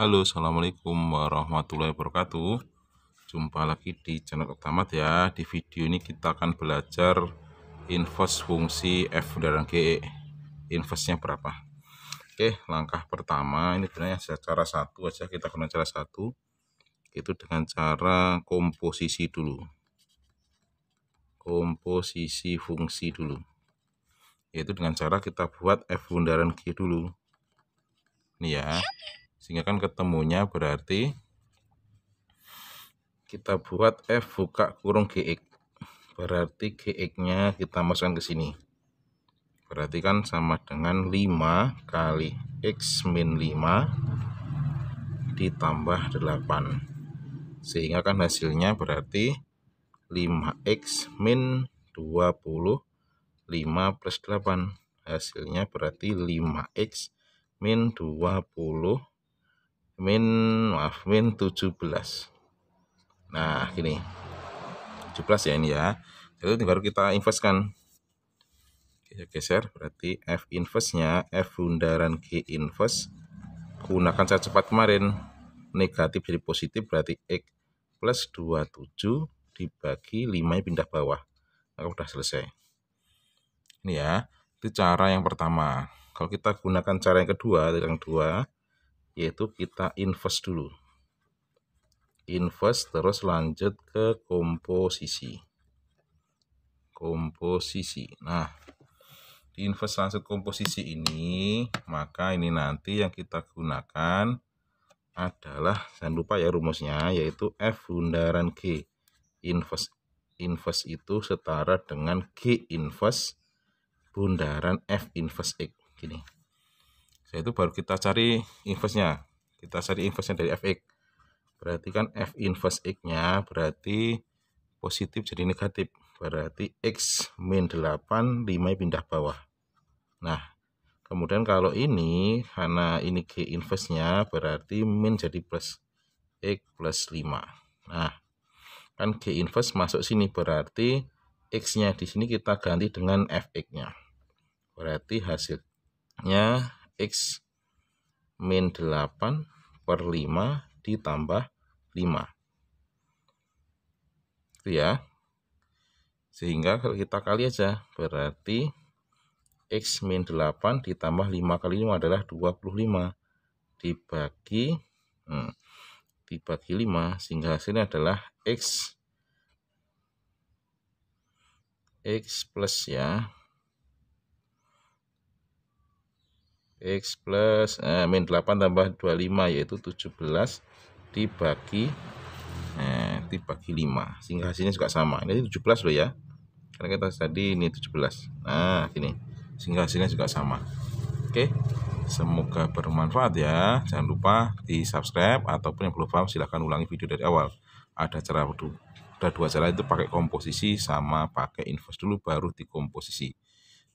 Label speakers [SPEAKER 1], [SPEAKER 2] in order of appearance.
[SPEAKER 1] Halo assalamualaikum warahmatullahi wabarakatuh jumpa lagi di channel Oktamat ya di video ini kita akan belajar Invest fungsi F dan G Investnya berapa Oke langkah pertama ini sebenarnya secara satu aja kita akan cara satu itu dengan cara komposisi dulu komposisi fungsi dulu yaitu dengan cara kita buat F bundaran G dulu ini ya sehingga kan ketemunya berarti kita buat F buka kurung GX berarti GX nya kita masukkan ke sini berarti kan sama dengan 5 kali X min 5 ditambah 8 sehingga kan hasilnya berarti 5X min 25 plus 8 hasilnya berarti 5X min 25 min maaf min 17 nah gini 17 ya ini ya itu baru kita investkan kita geser berarti F inverse nya F bundaran G invest. gunakan cara cepat kemarin negatif jadi positif berarti X plus 27 dibagi 5 pindah bawah maka nah, udah selesai ini ya itu cara yang pertama kalau kita gunakan cara yang kedua yang kedua yaitu kita invest dulu invest terus lanjut ke komposisi komposisi nah di invest langsung komposisi ini maka ini nanti yang kita gunakan adalah jangan lupa ya rumusnya yaitu F bundaran G invest invest itu setara dengan G invest bundaran F invest X gini setelah itu baru kita cari inverse-nya. Kita cari inverse-nya dari fx. Berarti kan f inverse x-nya berarti positif jadi negatif. Berarti x min 8, 5 pindah bawah. Nah, kemudian kalau ini, karena ini g inverse-nya berarti min jadi plus x plus 5. Nah, kan G inverse masuk sini berarti X-nya di sini kita ganti dengan FX-nya. Berarti hasilnya X min 8 per 5 ditambah 5. Itu ya. Sehingga kalau kita kali aja, berarti X min 8 ditambah 5 kali 5 adalah 25. Dibagi, hmm, dibagi 5, sehingga hasilnya adalah X X plus ya X plus eh, min 8 tambah 25 yaitu 17 dibagi eh, dibagi 5 sehingga hasilnya juga sama ini 17 loh ya karena kita tadi ini 17 nah gini sehingga hasilnya juga sama oke semoga bermanfaat ya jangan lupa di subscribe ataupun yang belum paham silahkan ulangi video dari awal ada cara ada dua cara itu pakai komposisi sama pakai invest dulu baru dikomposisi